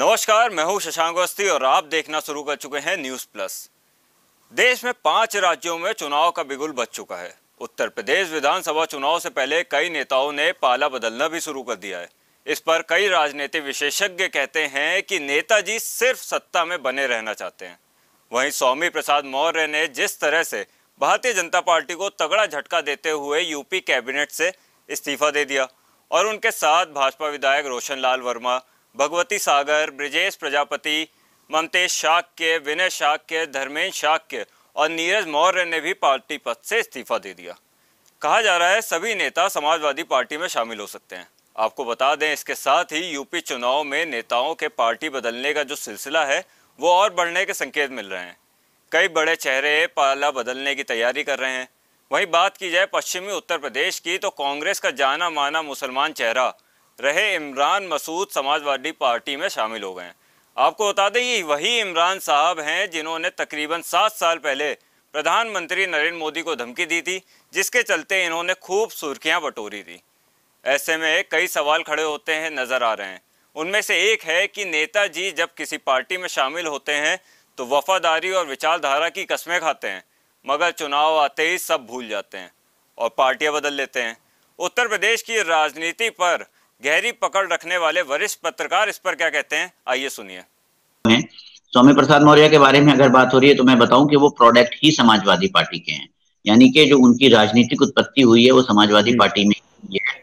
नमस्कार मैं हूं शशांक अवस्थी और आप देखना शुरू कर चुके हैं न्यूज प्लस देश में पांच राज्यों में चुनाव का बिगुल बच चुका है उत्तर प्रदेश विधानसभा चुनाव से पहले कई नेताओं ने पाला बदलना भी शुरू कर दिया है इस पर कई राजनीतिक विशेषज्ञ कहते हैं कि नेताजी सिर्फ सत्ता में बने रहना चाहते हैं वहीं स्वामी प्रसाद मौर्य ने जिस तरह से भारतीय जनता पार्टी को तगड़ा झटका देते हुए यूपी कैबिनेट से इस्तीफा दे दिया और उनके साथ भाजपा विधायक रोशन लाल वर्मा भगवती सागर ब्रिजेश प्रजापति ममतेश शाक्य विनय शाक्य धर्मेंद्र शाक्य और नीरज मौर्य ने भी पार्टी पद से इस्तीफा दे दिया कहा जा रहा है सभी नेता समाजवादी पार्टी में शामिल हो सकते हैं आपको बता दें इसके साथ ही यूपी चुनाव में नेताओं के पार्टी बदलने का जो सिलसिला है वो और बढ़ने के संकेत मिल रहे हैं कई बड़े चेहरे पाला बदलने की तैयारी कर रहे हैं वहीं बात की जाए पश्चिमी उत्तर प्रदेश की तो कांग्रेस का जाना माना मुसलमान चेहरा रहे इमरान मसूद समाजवादी पार्टी में शामिल हो गए हैं आपको बता दें ये वही इमरान साहब हैं जिन्होंने तकरीबन सात साल पहले प्रधानमंत्री नरेंद्र मोदी को धमकी दी थी जिसके चलते इन्होंने खूब सुर्खियां बटोरी थी ऐसे में कई सवाल खड़े होते हैं नज़र आ रहे हैं उनमें से एक है कि नेताजी जब किसी पार्टी में शामिल होते हैं तो वफादारी और विचारधारा की कस्में खाते हैं मगर चुनाव आते ही सब भूल जाते हैं और पार्टियां बदल लेते हैं उत्तर प्रदेश की राजनीति पर गहरी पकड़ रखने वाले वरिष्ठ पत्रकार इस पर क्या कहते हैं आइए सुनिए स्वामी प्रसाद मौर्य के बारे में अगर बात हो रही है तो मैं बताऊं कि वो प्रोडक्ट ही समाजवादी पार्टी के हैं यानी कि जो उनकी राजनीतिक उत्पत्ति हुई है वो समाजवादी हम्म। पार्टी में हुई है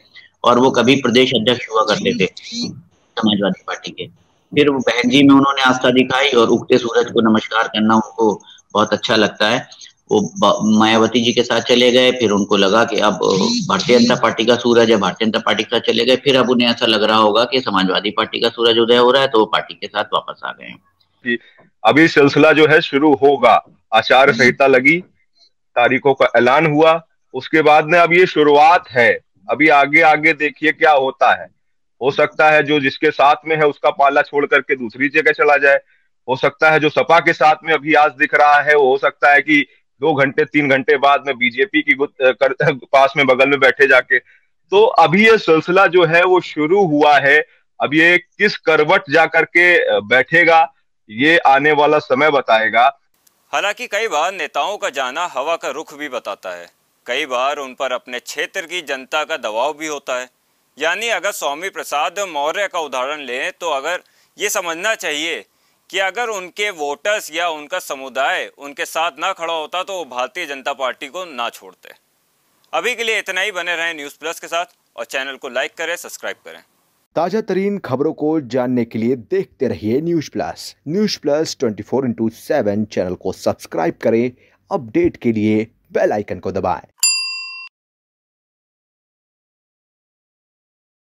और वो कभी प्रदेश अध्यक्ष हुआ करते थे समाजवादी पार्टी के फिर वो बहन जी में उन्होंने आस्था दिखाई और उगते सूरज को नमस्कार करना उनको बहुत अच्छा लगता है वो मायावती जी के साथ चले गए फिर उनको लगा कि अब भारतीय जनता पार्टी का सूरज है भारतीय जनता पार्टी के साथ चले गए फिर अब उन्हें ऐसा लग रहा होगा कि समाजवादी पार्टी का सूरज उदय हो रहा है तो वो पार्टी के साथ वापस आ गए अभी सिलसिला जो है शुरू होगा आचार संहिता लगी तारीखों का ऐलान हुआ उसके बाद में अब ये शुरुआत है अभी आगे आगे देखिए क्या होता है हो सकता है जो जिसके साथ में है उसका पाला छोड़ करके दूसरी जगह चला जाए हो सकता है जो सपा के साथ में अभी आज दिख रहा है वो हो सकता है कि दो घंटे तीन घंटे बाद में बीजेपी की कर, पास में बगल में बैठे जाके तो अभी ये सिलसिला जो है वो शुरू हुआ है अब ये किस करवट जा करके बैठेगा ये आने वाला समय बताएगा हालांकि कई बार नेताओं का जाना हवा का रुख भी बताता है कई बार उन पर अपने क्षेत्र की जनता का दबाव भी होता है यानी अगर स्वामी प्रसाद मौर्य का उदाहरण लें तो अगर ये समझना चाहिए कि अगर उनके वोटर्स या उनका समुदाय उनके साथ ना खड़ा होता तो वो भारतीय जनता पार्टी को ना छोड़ते अभी के लिए इतना ही बने रहें न्यूज़ प्लस के साथ और चैनल को लाइक करें सब्सक्राइब करें ताजा तरीन खबरों को जानने के लिए देखते रहिए news plus news plus twenty four into seven channel को सब्सक्राइब करें अपडेट के लिए बेल आइकन को दबाएं